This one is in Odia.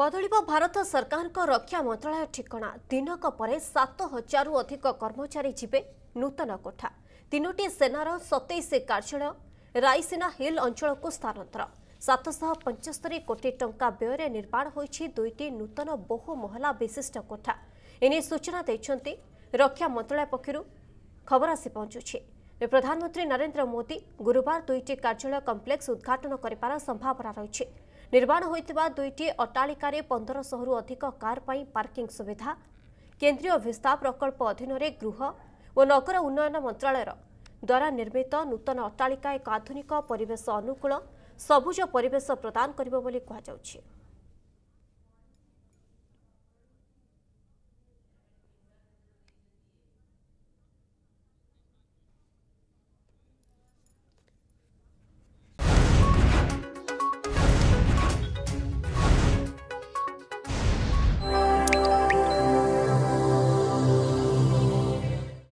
ବଦଳିବ ଭାରତ ସରକାରଙ୍କ ରକ୍ଷା ମନ୍ତ୍ରଣାଳୟ ଠିକଣା ଦିନକ ପରେ ସାତ ହଜାରରୁ ଅଧିକ କର୍ମଚାରୀ ଯିବେ ନୂତନ କୋଠା ତିନୋଟି ସେନାର ସତେଇଶ କାର୍ଯ୍ୟାଳୟ ରାଇସିନା ହିଲ୍ ଅଞ୍ଚଳକୁ ସ୍ଥାନାନ୍ତର ସାତଶହ ପଞ୍ଚସ୍ତରୀ କୋଟି ଟଙ୍କା ବ୍ୟୟରେ ନିର୍ମାଣ ହୋଇଛି ଦୁଇଟି ନୂତନ ବହୁ ମହଲା ବିଶିଷ୍ଟ କୋଠା ଏନେଇ ସୂଚନା ଦେଇଛନ୍ତି ରକ୍ଷା ମନ୍ତ୍ରଣାଳୟ ପକ୍ଷରୁ ଖବର ଆସି ପହଞ୍ଚୁଛି ପ୍ରଧାନମନ୍ତ୍ରୀ ନରେନ୍ଦ୍ର ମୋଦି ଗୁରୁବାର ଦୁଇଟି କାର୍ଯ୍ୟାଳୟ କମ୍ପ୍ଲେକ୍ସ ଉଦ୍ଘାଟନ କରିବାର ସମ୍ଭାବନା ରହିଛି ନିର୍ମାଣ ହୋଇଥିବା ଦୁଇଟି ଅଟ୍ଟାଳିକାରେ ପନ୍ଦରଶହରୁ ଅଧିକ କାର୍ ପାଇଁ ପାର୍କିଂ ସୁବିଧା କେନ୍ଦ୍ରୀୟ ଭିସ୍ତା ପ୍ରକଳ୍ପ ଅଧୀନରେ ଗୃହ ଓ ନଗର ଉନ୍ନୟନ ମନ୍ତ୍ରଣାଳୟର ଦ୍ୱାରା ନିର୍ମିତ ନୂତନ ଅଟ୍ଟାଳିକା ଏକ ଆଧୁନିକ ପରିବେଶ ଅନୁକୂଳ ସବୁଜ ପରିବେଶ ପ୍ରଦାନ କରିବ ବୋଲି କୁହାଯାଉଛି